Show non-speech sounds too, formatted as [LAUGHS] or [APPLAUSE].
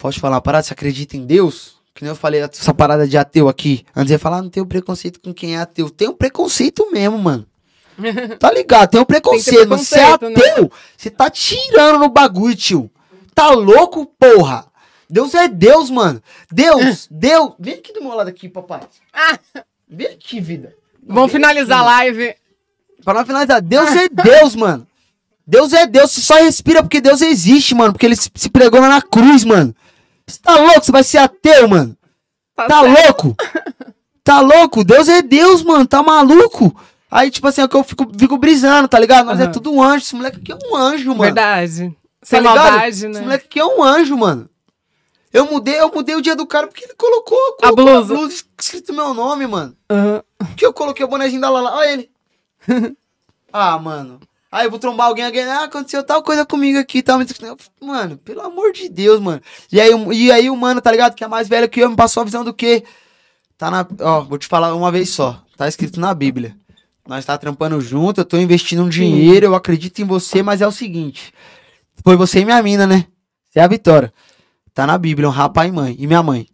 posso te falar uma parada? Você acredita em Deus? Que nem eu falei essa parada de ateu aqui. Antes eu falar, ah, não tenho preconceito com quem é ateu. Tem um preconceito mesmo, mano. [LAUGHS] Tá ligado? Tem um preconceito. Tem preconceito você é né? ateu. Né? Você tá tirando no bagulho, tio. Tá louco, porra? Deus é Deus, mano. Deus, [LAUGHS] Deus. Vem aqui do meu lado aqui, papai. Ah. Vem aqui, vida. Vamos finalizar aqui, a live. Para finalizar, Deus é Deus, [LAUGHS] mano. Deus é Deus, você só respira porque Deus existe, mano. Porque ele se pregou na cruz, mano. Você tá louco? Você vai ser ateu, mano. Tá, tá louco? Tá louco? Deus é Deus, mano. Tá maluco? Aí, tipo assim, é que eu fico, fico brisando, tá ligado? Nós uhum. é tudo um anjo. Esse moleque aqui é um anjo, mano. Verdade. Tá Sem tá maldade, ligado? né? Esse moleque aqui é um anjo, mano. Eu mudei, eu mudei o dia do cara porque ele colocou, colocou a blusa, a blusa escrito meu nome, mano. Uhum. Que eu coloquei o bonezinho da Lala. Olha ele. [LAUGHS] ah, mano. Ah, eu vou trombar alguém, alguém, ah, aconteceu tal coisa comigo aqui, tal. Mano, pelo amor de Deus, mano. E aí, e aí o mano, tá ligado? Que é mais velho que eu, me passou a visão do quê? Tá na. Ó, vou te falar uma vez só. Tá escrito na Bíblia. Nós tá trampando junto, eu tô investindo um dinheiro, eu acredito em você, mas é o seguinte. Foi você e minha mina, né? Você é a vitória. Tá na Bíblia, um rapaz e mãe. E minha mãe.